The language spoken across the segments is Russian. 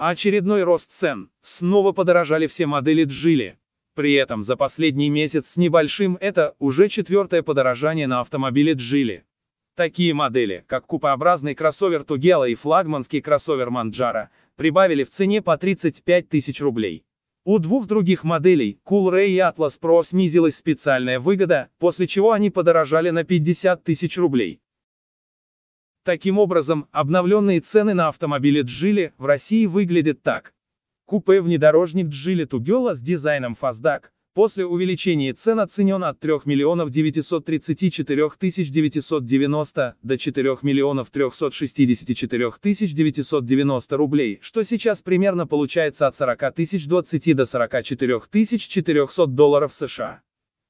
А очередной рост цен. Снова подорожали все модели Джили. При этом за последний месяц с небольшим это уже четвертое подорожание на автомобиле Джили. Такие модели, как купообразный кроссовер Тугела и флагманский кроссовер Манджара, прибавили в цене по 35 тысяч рублей. У двух других моделей, Cool и Atlas Pro, снизилась специальная выгода, после чего они подорожали на 50 тысяч рублей. Таким образом, обновленные цены на автомобили Джили в России выглядят так. Купе-внедорожник Джили Тугела с дизайном Фаздак после увеличения цен оценен от 3 миллионов 934 тысяч 990 до 4 миллионов 364 тысяч 990 рублей, что сейчас примерно получается от 40 тысяч 20 до 44 тысяч 400 долларов США.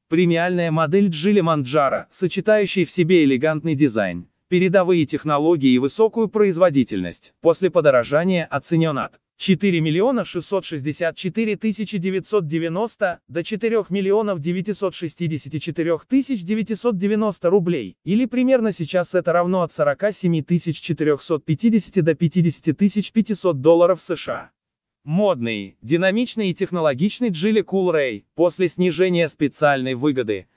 Премиальная модель Джили Манджара, сочетающая в себе элегантный дизайн, передовые технологии и высокую производительность. После подорожания оценен от 4 миллиона 664 тысячи 990 до 4 миллионов 964 тысяч 990 рублей, или примерно сейчас это равно от 47 450 до 50 500 долларов США. Модный, динамичный и технологичный Джили Кулрей, после снижения специальной выгоды –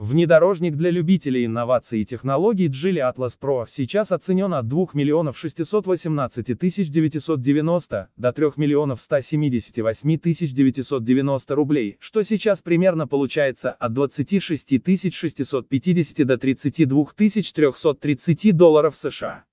Внедорожник для любителей инноваций и технологий Geely Atlas Pro сейчас оценен от 2 миллионов 618 тысяч 990 до 3 миллионов 178 тысяч 990 рублей, что сейчас примерно получается от 26 тысяч 650 до 32 тысяч 330 долларов США.